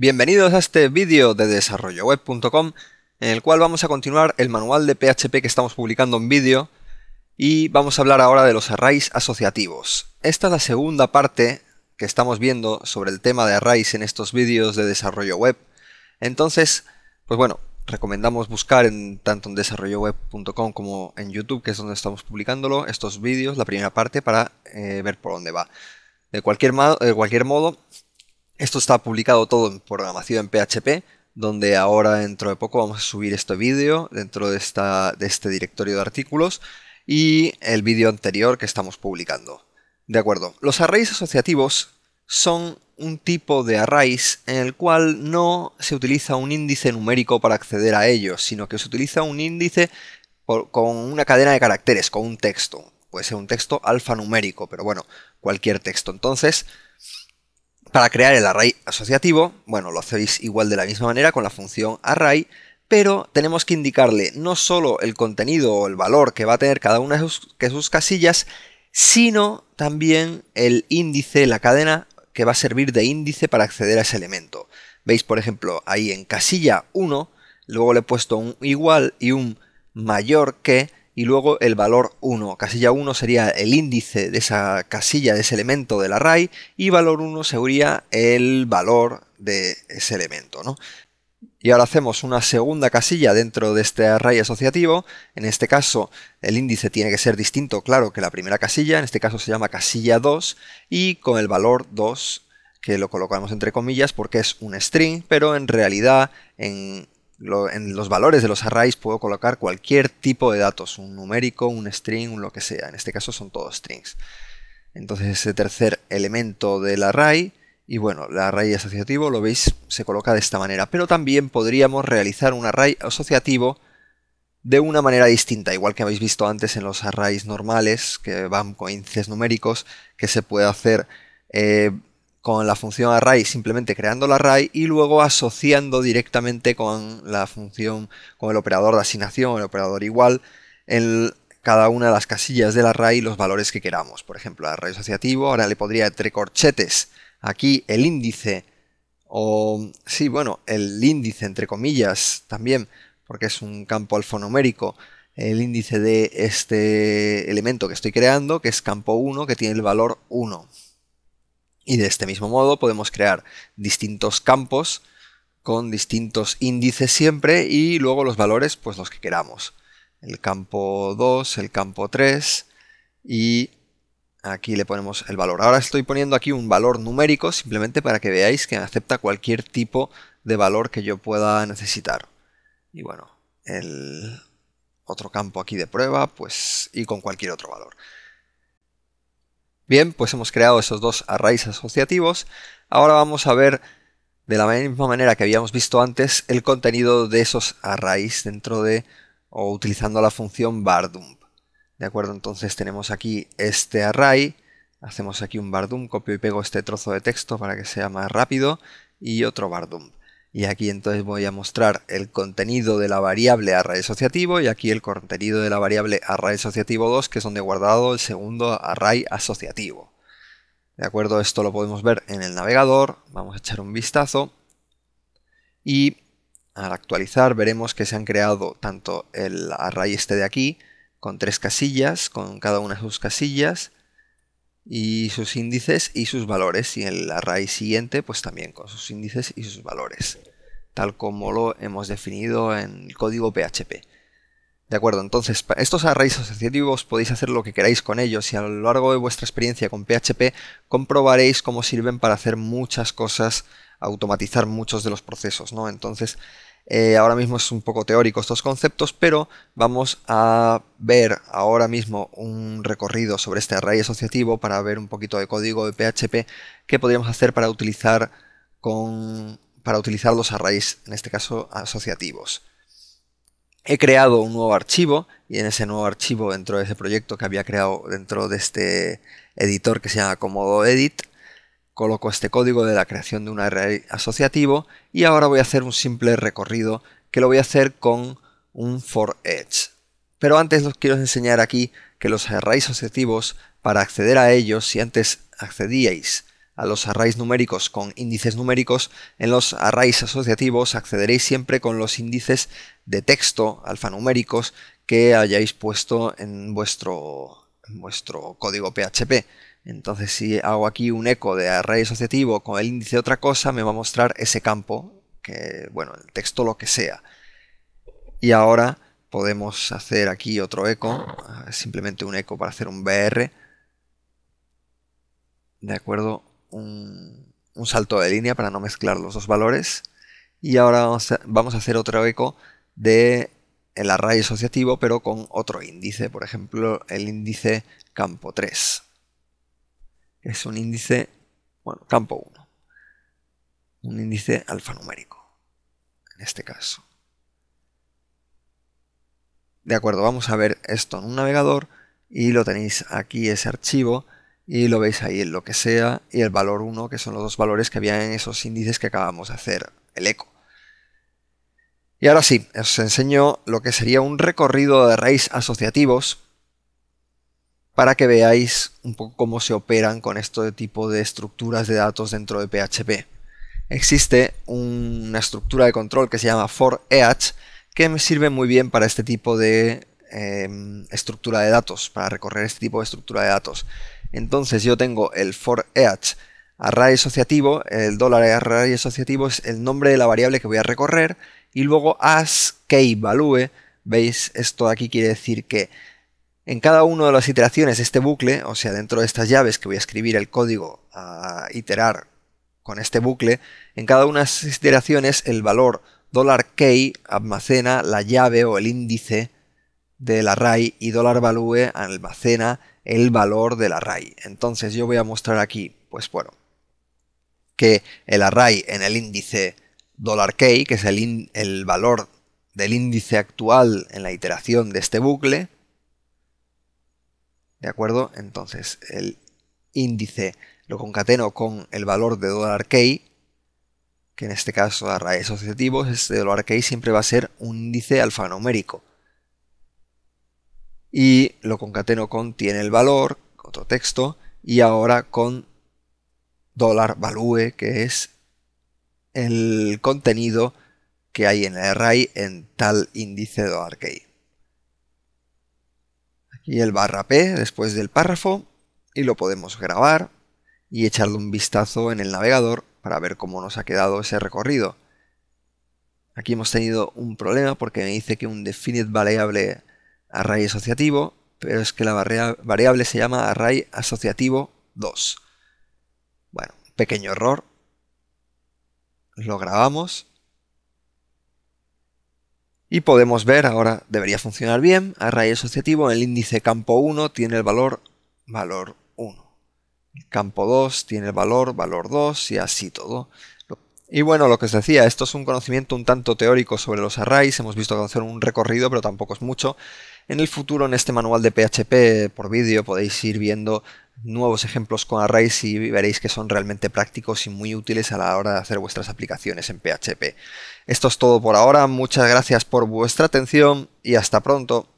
Bienvenidos a este vídeo de desarrolloweb.com en el cual vamos a continuar el manual de PHP que estamos publicando en vídeo y vamos a hablar ahora de los arrays asociativos. Esta es la segunda parte que estamos viendo sobre el tema de arrays en estos vídeos de desarrollo web. Entonces, pues bueno, recomendamos buscar en, tanto en desarrolloweb.com como en YouTube, que es donde estamos publicándolo, estos vídeos, la primera parte, para eh, ver por dónde va. De cualquier, de cualquier modo, esto está publicado todo en programación en PHP, donde ahora dentro de poco vamos a subir este vídeo dentro de, esta, de este directorio de artículos y el vídeo anterior que estamos publicando. De acuerdo, los arrays asociativos son un tipo de arrays en el cual no se utiliza un índice numérico para acceder a ellos, sino que se utiliza un índice con una cadena de caracteres, con un texto. Puede ser un texto alfanumérico, pero bueno, cualquier texto. Entonces, para crear el array asociativo, bueno, lo hacéis igual de la misma manera con la función array, pero tenemos que indicarle no solo el contenido o el valor que va a tener cada una de sus, casillas, sino también el índice, la cadena que va a servir de índice para acceder a ese elemento. Veis, por ejemplo, ahí en casilla 1, luego le he puesto un igual y un mayor que, y luego el valor 1. Casilla 1 sería el índice de esa casilla, de ese elemento del array, y valor 1 sería el valor de ese elemento. ¿no? Y ahora hacemos una segunda casilla dentro de este array asociativo. En este caso, el índice tiene que ser distinto, claro, que la primera casilla. En este caso se llama casilla 2 y con el valor 2 que lo colocamos entre comillas porque es un string, pero en realidad en en los valores de los arrays puedo colocar cualquier tipo de datos, un numérico, un string, lo que sea. En este caso son todos strings. Entonces ese tercer elemento del array, y bueno, el array asociativo, lo veis, se coloca de esta manera. Pero también podríamos realizar un array asociativo de una manera distinta, igual que habéis visto antes en los arrays normales, que van con índices numéricos, que se puede hacer... Eh, con la función array simplemente creando el array y luego asociando directamente con la función, con el operador de asignación, el operador igual, en cada una de las casillas del array los valores que queramos. Por ejemplo, el array asociativo, ahora le podría entre corchetes aquí el índice, o sí, bueno, el índice entre comillas también, porque es un campo alfanumérico, el índice de este elemento que estoy creando, que es campo 1, que tiene el valor 1. Y de este mismo modo podemos crear distintos campos con distintos índices siempre y luego los valores pues los que queramos. El campo 2, el campo 3 y aquí le ponemos el valor. Ahora estoy poniendo aquí un valor numérico simplemente para que veáis que acepta cualquier tipo de valor que yo pueda necesitar. Y bueno, el otro campo aquí de prueba pues y con cualquier otro valor. Bien, pues hemos creado esos dos arrays asociativos. Ahora vamos a ver de la misma manera que habíamos visto antes el contenido de esos arrays dentro de o utilizando la función bardump. De acuerdo, entonces tenemos aquí este array, hacemos aquí un bardump, copio y pego este trozo de texto para que sea más rápido y otro bardump y aquí entonces voy a mostrar el contenido de la variable array asociativo y aquí el contenido de la variable array asociativo 2 que es donde he guardado el segundo array asociativo. De acuerdo, esto lo podemos ver en el navegador, vamos a echar un vistazo y al actualizar veremos que se han creado tanto el array este de aquí con tres casillas, con cada una de sus casillas, y sus índices y sus valores y el array siguiente pues también con sus índices y sus valores tal como lo hemos definido en el código PHP. De acuerdo, entonces estos arrays asociativos podéis hacer lo que queráis con ellos y a lo largo de vuestra experiencia con PHP comprobaréis cómo sirven para hacer muchas cosas, automatizar muchos de los procesos, ¿no? Entonces eh, ahora mismo es un poco teórico estos conceptos, pero vamos a ver ahora mismo un recorrido sobre este array asociativo para ver un poquito de código de PHP que podríamos hacer para utilizar, para utilizar los arrays, en este caso asociativos. He creado un nuevo archivo y en ese nuevo archivo dentro de ese proyecto que había creado dentro de este editor que se llama Comodo Edit, coloco este código de la creación de un array asociativo y ahora voy a hacer un simple recorrido que lo voy a hacer con un for each. Pero antes os quiero enseñar aquí que los arrays asociativos, para acceder a ellos, si antes accedíais a los arrays numéricos con índices numéricos, en los arrays asociativos accederéis siempre con los índices de texto alfanuméricos que hayáis puesto en en vuestro código PHP. Entonces, si hago aquí un eco de array asociativo con el índice de otra cosa, me va a mostrar ese campo, que, bueno, el texto lo que sea. Y ahora podemos hacer aquí otro eco, eh, simplemente un eco para hacer un BR. De acuerdo, un, salto de línea para no mezclar los dos valores. Y ahora vamos a, vamos a hacer otro eco de el array asociativo, pero con otro índice, por ejemplo, el índice campo 3 es un índice, bueno, campo 1, un índice alfanumérico, en este caso. De acuerdo, vamos a ver esto en un navegador y lo tenéis aquí ese archivo y lo veis ahí en lo que sea y el valor 1 que son los dos valores que había en esos índices que acabamos de hacer, el eco. Y ahora sí, os enseño lo que sería un recorrido de arrays asociativos para que veáis un poco cómo se operan con este tipo de estructuras de datos dentro de PHP. Existe una estructura de control que se llama for_each que me sirve muy bien para este tipo de em, estructura de datos, para recorrer este tipo de estructura de datos. Entonces yo tengo el for_each array asociativo, el dólar array asociativo es el nombre de la variable que voy a recorrer y luego as key value, veis esto de aquí quiere decir que en cada una de las iteraciones de este bucle, o sea, dentro de estas llaves que voy a escribir el código a iterar con este bucle, en cada una de las iteraciones el valor $key almacena la llave o el índice del array y $value almacena el valor del array. Entonces yo voy a mostrar aquí, pues bueno, que el array en el índice $key, que es el valor del índice actual en la iteración de este bucle, ¿De acuerdo? Entonces el índice lo concateno con el valor de dólar key, que en este caso a raíz asociativos, este dólar key siempre va a ser un índice alfanumérico. Y lo concateno con tiene el valor, otro texto, y ahora con dólar value, que es el contenido que hay en el array en tal índice dólar key y el barra P después del párrafo y lo podemos grabar y echarle un vistazo en el navegador para ver cómo nos ha quedado ese recorrido. Aquí hemos tenido un problema porque me dice que un definite variable array asociativo, pero es que la variable se llama array asociativo 2. Bueno, pequeño error. Lo grabamos y podemos ver, ahora debería funcionar bien, array asociativo, el índice campo 1 tiene el valor valor 1. campo 2 tiene el valor valor 2 y así todo. Y bueno, lo que os decía, esto es un conocimiento un tanto teórico sobre los arrays, hemos visto que hacer un recorrido, pero tampoco es mucho. En el futuro, en este manual de PHP por vídeo, podéis ir viendo nuevos ejemplos con arrays y veréis que son realmente prácticos y muy útiles a la hora de hacer vuestras aplicaciones en PHP. Esto es todo por ahora, muchas gracias por vuestra atención y hasta pronto.